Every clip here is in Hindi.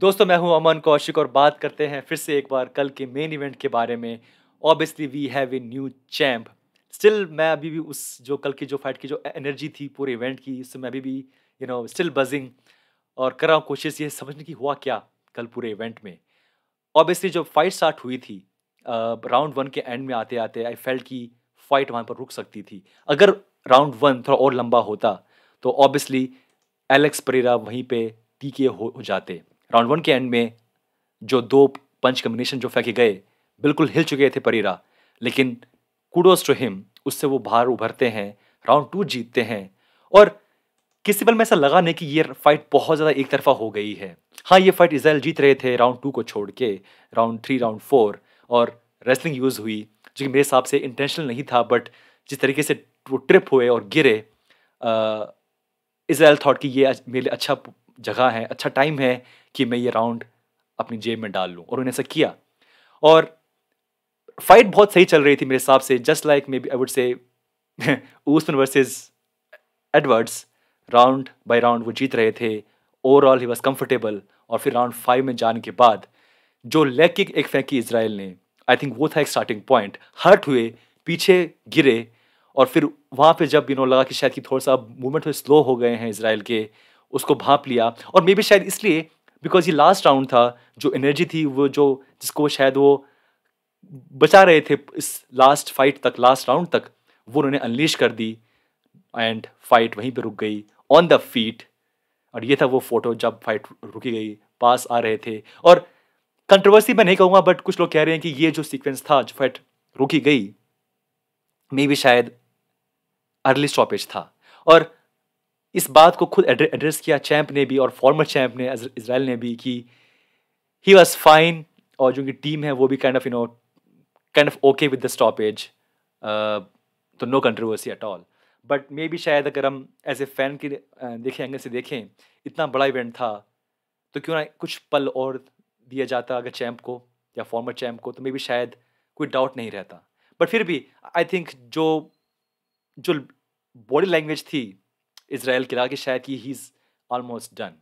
दोस्तों मैं हूं अमन कौशिक और बात करते हैं फिर से एक बार कल के मेन इवेंट के बारे में obviously we have a new champ still मैं अभी भी उस जो कल की जो फाइट की जो एनर्जी थी पूरे इवेंट की उससे मैं अभी भी यू नो स्टिल बजिंग और कर रहा हूँ कोशिश ये समझने की हुआ क्या कल पूरे इवेंट में ऑब्वियसली जो फाइट स्टार्ट हुई थी राउंड uh, वन के एंड में आते आते आई फेल्ट की फाइट वहाँ पर रुक सकती थी अगर राउंड वन थोड़ा और लंबा होता तो ऑब्वियसली एलेक्स परेरा वहीं पे टीके हो जाते राउंड वन के एंड में जो दो पंच कम्बिनेशन जो फेंके गए बिल्कुल हिल चुके थे परीरा लेकिन कूडोज टू हिम उससे वो बाहर उभरते हैं राउंड टू जीतते हैं और किसी पल में ऐसा लगा नहीं कि ये फाइट बहुत ज़्यादा एक तरफा हो गई है हाँ ये फाइट इसराइल जीत रहे थे राउंड टू को छोड़ के राउंड थ्री राउंड फोर और रेसलिंग यूज़ हुई जो कि मेरे हिसाब से इंटेंशनल नहीं था बट जिस तरीके से वो ट्रिप हुए और गिरे इसराइल थॉट कि ये मेरे लिए अच्छा जगह है अच्छा टाइम है कि मैं ये राउंड अपनी जेब में डाल लूँ और उन्हें ऐसा किया और फाइट बहुत सही चल रही थी मेरे हिसाब से just like maybe I would say Usman versus Edwards round by round वो जीत रहे थे ओवरऑल ही वॉज कंफर्टेबल और फिर राउंड फाइव में जाने के बाद जो लेग किक एक फेंकी इसराइल ने आई थिंक वो था एक स्टार्टिंग पॉइंट हर्ट हुए पीछे गिरे और फिर वहाँ पे जब यू नो लगा कि शायद कि थोड़ा सा मूवमेंट थोड़े स्लो हो गए हैं इसराइल के उसको भाप लिया और मे बी शायद इसलिए बिकॉज ये लास्ट राउंड था जो एनर्जी थी वो जो जिसको शायद वो बचा रहे थे इस लास्ट फाइट तक लास्ट राउंड तक वो उन्होंने अनलीश कर दी एंड फाइट वहीं पर रुक गई ऑन द फीट और ये था वो फोटो जब फाइट रुकी गई पास आ रहे थे और कंट्रोवर्सी मैं नहीं कहूँगा बट कुछ लोग कह रहे हैं कि ये जो सीक्वेंस था जो फाइट रुकी गई मे भी शायद अर्ली स्टॉपेज था और इस बात को खुद एड्रेस किया चैंप ने भी और फॉर्मर चैंप ने इसराइल ने भी कि ही वॉज फाइन और जो उनकी टीम है वो भी kind of you know kind of okay with the stoppage तो no controversy at all but may भी शायद अगर हम एज ए फैन के uh, देखें एंगल से देखें इतना बड़ा इवेंट था तो क्यों ना कुछ पल और दिया जाता अगर चैम्प को या फॉर्मर चैम्प को तो मे भी शायद कोई डाउट नहीं रहता बट फिर भी आई थिंक जो जो बॉडी लैंग्वेज थी इसराइल के लाके शायद कि he is almost done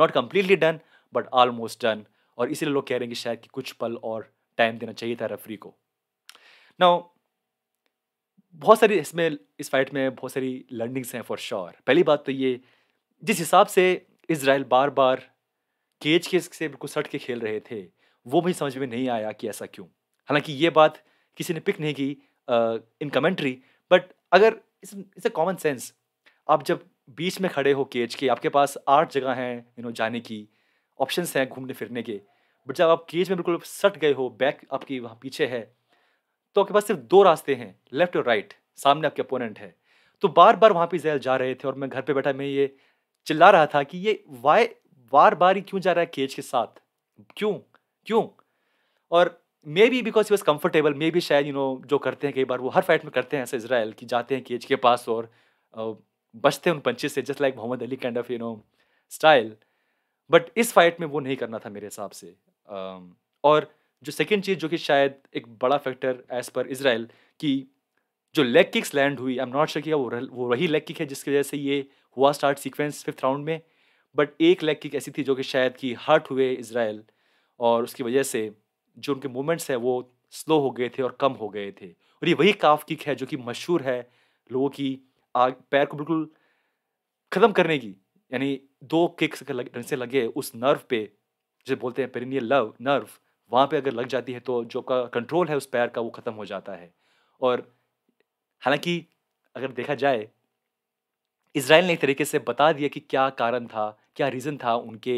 not completely done but almost done और इसीलिए लोग कह रहे हैं कि शायद कि कुछ पल और टाइम देना चाहिए था रेफरी को ना बहुत सारी इसमें इस फाइट में बहुत सारी लर्निंग्स हैं फॉर श्योर पहली बात तो ये जिस हिसाब से इसराइल बार बार केज के से बिल्कुल सट के खेल रहे थे वो भी समझ में नहीं आया कि ऐसा क्यों हालांकि ये बात किसी ने पिक नहीं की इन कमेंट्री बट अगर इट्स अ कॉमन सेंस आप जब बीच में खड़े हो केज के आपके पास आठ जगह हैं यू नो जाने की ऑप्शंस हैं घूमने फिरने के बट जब आप केज में बिल्कुल सट गए हो बैक आपकी वहाँ पीछे है तो आपके पास सिर्फ दो रास्ते हैं लेफ्ट और राइट सामने आपके अपोनेंट है तो बार बार वहाँ पे जैल जा रहे थे और मैं घर पे बैठा मैं ये चिल्ला रहा था कि ये वाई बार बार ही क्यों जा रहा है केज के साथ क्यों क्यों और maybe because he was comfortable maybe शायद यू नो जो करते हैं कई बार वो हर फाइट में करते हैं ऐसे इसराइल कि जाते हैं केज के पास और uh, बचते उन पंचेस से just like Muhammad Ali kind of you know style but इस फाइट में वो नहीं करना था मेरे हिसाब से और जो सेकेंड चीज़ जो कि शायद एक बड़ा फैक्टर एज पर इसराइल कि जो लेग किक्स लैंड हुई आई एम नॉट श्योर कि वो वो वही लेग किक है जिसकी वजह से ये हुआ स्टार्ट सीक्वेंस फिफ्थ राउंड में बट एक लेग किक ऐसी थी जो कि शायद कि हर्ट हुए इसराइल और उसकी वजह से जो उनके मूवमेंट्स हैं वो स्लो हो गए थे और कम हो गए थे और ये वही काफ किक है जो कि मशहूर है लोगों की आग पैर को बिल्कुल ख़त्म करने की यानी दो किक्स अगर लग, ढंग से लगे उस नर्व पे जिसे बोलते हैं पेरिनियल लव नर्व वहाँ पे अगर लग जाती है तो जो का कंट्रोल है उस पैर का वो ख़त्म हो जाता है और हालांकि अगर देखा जाए इसराइल ने एक तरीके से बता दिया कि क्या कारण था क्या रीज़न था उनके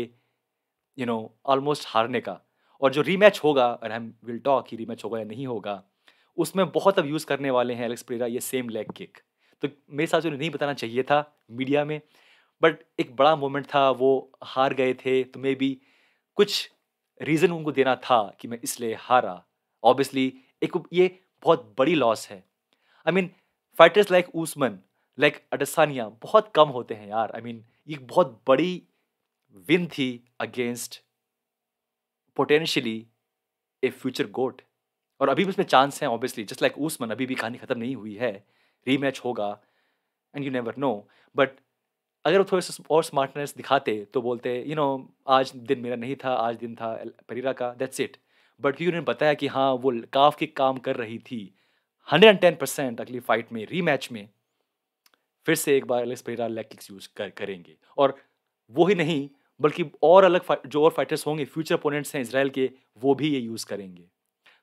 यू नो ऑलमोस्ट हारने का और जो रीमैच होगा और हम विल टॉक ही रीमैच होगा या नहीं होगा उसमें बहुत अब यूज़ करने वाले हैं एलेक्स प्रेरा ये सेम लेग किक तो मेरे साथ उन्हें नहीं बताना चाहिए था मीडिया में बट एक बड़ा मोमेंट था वो हार गए थे तो मे भी कुछ रीज़न उनको देना था कि मैं इसलिए हारा ऑब्वियसली एक ये बहुत बड़ी लॉस है I mean fighters like Usman like Adesanya बहुत कम होते हैं यार आई मीन ये बहुत बड़ी विन थी against potentially a future GOAT और अभी भी उसमें चांस हैं ऑब्वियसली जस्ट लाइक ऊस्मन अभी भी कहानी ख़त्म नहीं हुई है रीमैच होगा and you never know but अगर वो थोड़े से और स्मार्टनेस दिखाते तो बोलते यू you नो know, आज दिन मेरा नहीं था आज दिन था परीरा का दैट्स इट बट क्योंकि उन्होंने बताया कि हाँ वो काफ के काम कर रही थी हंड्रेड एंड टेन परसेंट अगली फाइट में मैच में फिर से एक बार Alex Pereira leg kicks use कर करेंगे और वो ही नहीं बल्कि और अलग जो और फाइटर्स होंगे फ्यूचर अपोनेंट्स हैं इसराइल के वो भी ये यूज़ करेंगे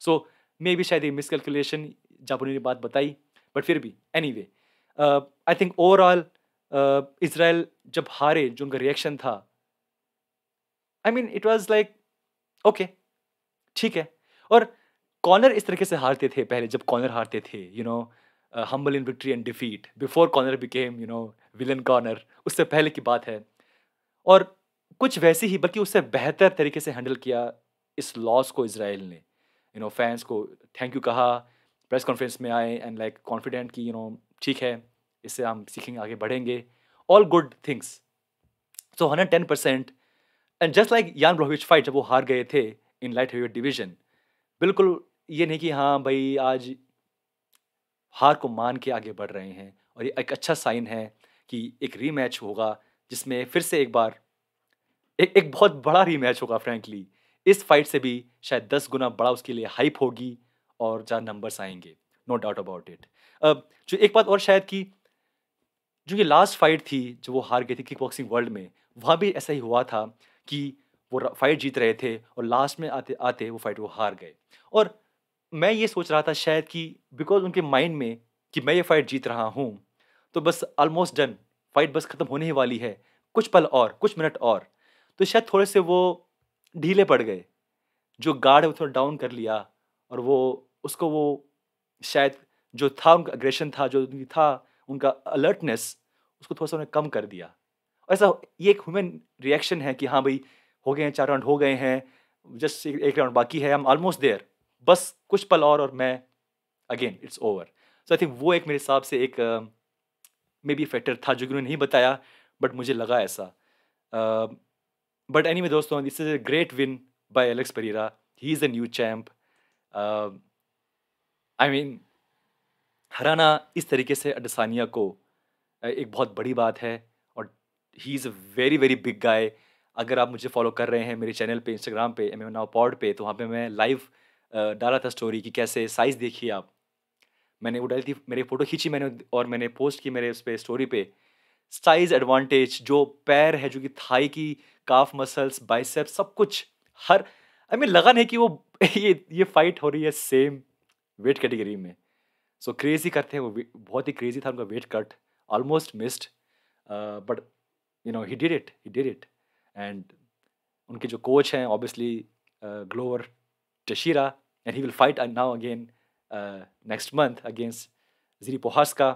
सो मे बी शायद ये मिसकैलकुलेशन जब उन्होंने बात बताई बट फिर भी anyway I think overall Israel जब हारे जो उनका रिएक्शन था I mean it was like okay ठीक है और कॉर्नर इस तरीके से हारते थे पहले जब कॉर्नर हारते थे you know humble in victory and defeat before Conor became you know villain Conor उससे पहले की बात है और कुछ वैसे ही बल्कि उससे बेहतर तरीके से हैंडल किया इस लॉस को इसराइल ने यू नो फैंस को थैंक यू कहा प्रेस कॉन्फ्रेंस में आए एंड लाइक कॉन्फिडेंट कि यू नो ठीक है इससे हम सीखेंगे आगे बढ़ेंगे all good things so hundred ten percent and just like Jan Blachowicz fight जब वो हार गए थे इन लाइट हेवीवेट डिवीजन बिल्कुल ये नहीं कि हाँ भाई आज हार को मान के आगे बढ़ रहे हैं और ये एक अच्छा साइन है कि एक री मैच होगा जिसमें फिर से एक बार एक एक बहुत बड़ा री मैच होगा फ्रैंकली इस फाइट से भी शायद दस गुना बड़ा उसके लिए हाइप होगी और ज़्यादा नंबर्स आएंगे नो डाउट अबाउट इट अब जो एक बात और शायद कि जो ये लास्ट फाइट थी जो वो हार गई थी किक बॉक्सिंग वर्ल्ड में वहाँ भी ऐसा ही हुआ था कि वो फाइट जीत रहे थे और लास्ट में आते आते वो फाइट वो हार गए और मैं ये सोच रहा था शायद कि बिकॉज उनके माइंड में कि मैं ये फाइट जीत रहा हूँ तो बस ऑलमोस्ट डन फाइट बस ख़त्म होने ही वाली है कुछ पल और कुछ मिनट और तो शायद थोड़े से वो ढीले पड़ गए जो गार्ड है वो थोड़ा डाउन कर लिया और वो उसको वो शायद जो था उनका अग्रेशन था जो था उनका अलर्टनेस उसको थोड़ा सा उन्हें कम कर दिया ऐसा ये एक ह्यूमन रिएक्शन है कि हाँ भाई हो गए हैं चार राउंड हो गए हैं जस्ट एक राउंड बाकी है आई एम ऑलमोस्ट देयर बस कुछ पल और और मैं again it's over so I think वो एक मेरे हिसाब से एक मे बी फैक्टर था जो कि उन्होंने नहीं बताया बट मुझे लगा ऐसा बट uh, एनी anyway, दोस्तों this is a great win by Alex Pereira he is a new champ I mean हराना इस तरीके से अडसानिया को एक बहुत बड़ी बात है और he is a very very big guy अगर आप मुझे फॉलो कर रहे हैं मेरे चैनल पे इंस्टाग्राम पे एम एम नाव पॉड पे तो वहाँ पे मैं लाइव डाला था स्टोरी कि कैसे साइज़ देखिए आप मैंने वो डाली थी मेरी फ़ोटो खींची मैंने और मैंने पोस्ट की मेरे उस पर स्टोरी पे साइज़ एडवांटेज जो पैर है जो कि थाई की काफ मसल्स बाइसेप सब कुछ हर आई I मीन mean, लगा नहीं कि वो ये ये फाइट हो रही है सेम वेट कैटेगरी में सो so, क्रेजी करते हैं वो बहुत ही क्रेजी था उनका weight cut almost missed but you know he did it he did it and उनके जो कोच हैं obviously Glover Teixeira and he will fight now again next month against Jiri Prochazka का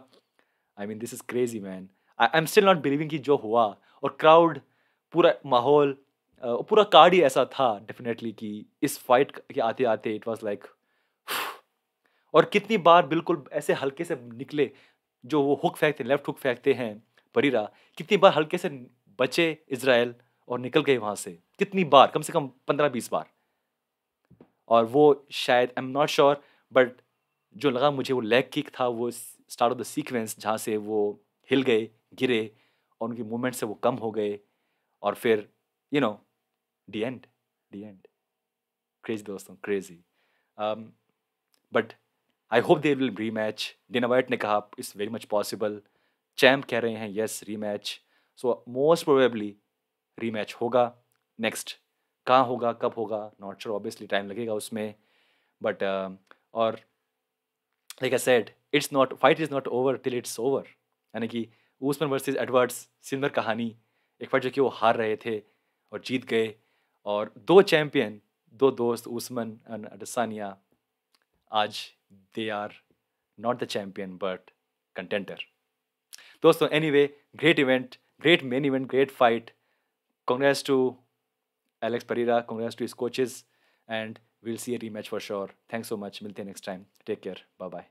I mean this is crazy man I am still not believing कि जो हुआ और क्राउड पूरा माहौल uh, पूरा कार्ड ही ऐसा था डेफिनेटली कि इस फाइट के आते आते इट वॉज लाइक और कितनी बार बिल्कुल ऐसे हल्के से निकले जो वो हुक फेंकते लेफ्ट हुक फेंकते हैं परीरा कितनी बार हल्के से बचे इसराइल और निकल गए वहाँ से कितनी बार कम से कम पंद्रह बीस बार और वो शायद I am not sure but जो लगा मुझे वो लेग किक था वो स्टार्ट ऑफ द सीक्वेंस जहाँ से वो हिल गए गिरे और उनकी मूवमेंट से वो कम हो गए और फिर you know D and D and crazy दोस्तों crazy but um, I hope there will rematch Dana White ने कहा it's very much possible champ कह रहे हैं yes rematch so most probably rematch होगा नेक्स्ट कहाँ होगा कब होगा नॉट श्योर ऑब्वियसली टाइम लगेगा उसमें बट uh, और like I said it's not fight is not over till it's over यानी कि ऊसमन वर्सेज एडवर्ड्स सिंदर कहानी एक बार जो कि वो हार रहे थे और जीत गए और दो चैम्पियन दो दोस्त ऊसमन एंड अडसानिया आज they are not the champion but contender दोस्तों anyway great event great main event great fight congrats to Alex Pereira, congrats to his coaches, and we'll see a rematch for sure. Thanks so much. Milte next time. Take care. Bye bye.